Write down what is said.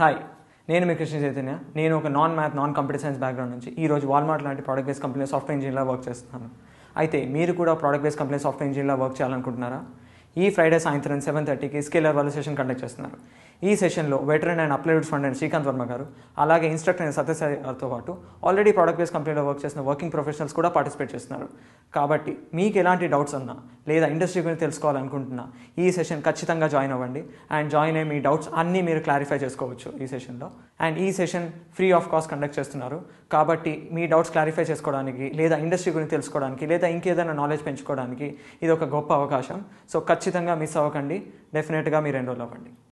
hi నేను మీ కృష్ణ చైతన్య నేను ఒక non math non computer science background నుంచి ఈ రోజు వాల్మార్ట్ లాంటి ప్రోడక్ట్ బేస్ కంపెనీ సాఫ్ట్వేర్ ఇంజనీర్లో వర్క్ చేస్తున్నాను అయితే మీరు కూడా ప్రోడక్ట్ బేస్ కంపెనీ సాఫ్ట్వేర్ ఇంజనీర్లో వర్క్ చేయాలనుకుంటున్నారా ఈ ఫ్రైడే సాయంత్రం సెవెన్ థర్టీకి స్కిల్ అర్వాల సెషన్ కండక్ట్ చేస్తున్నారు ఈ సెషన్లో వెటరన్ అండ్ అప్లైడ్ ఫండ్ అండ్ శ్రీకాంత్ వర్మ గారు అలాగే ఇన్స్ట్రక్టర్ అయిన సత్యసాయి గారితో పాటు ఆల్రెడీ ప్రోడక్ట్ బేస్ కంపెనీలో వర్క్ చేసిన వర్కింగ్ ప్రొఫెషనల్స్ కూడా పార్టిసిపేట్ చేస్తున్నారు కాబట్టి మీకు ఎలాంటి డౌట్స్ ఉన్నా లేదా ఇండస్ట్రీ గురించి తెలుసుకోవాలనుకుంటున్నా ఈ సెషన్ ఖచ్చితంగా జాయిన్ అవ్వండి అండ్ జాయిన్ అయ్యి మీ డౌట్స్ అన్నీ మీరు క్లారిఫై చేసుకోవచ్చు ఈ సెషన్లో అండ్ ఈ session free of cost conduct చేస్తున్నారు కాబట్టి మీ డౌట్స్ క్లారిఫై చేసుకోవడానికి లేదా ఇండస్ట్రీ గురించి తెలుసుకోవడానికి లేదా ఇంకేదైనా నాలెడ్జ్ పెంచుకోవడానికి ఇది ఒక గొప్ప అవకాశం సో ఖచ్చితంగా మిస్ అవ్వకండి డెఫినెట్గా మీరు ఎన్రోల్ అవ్వండి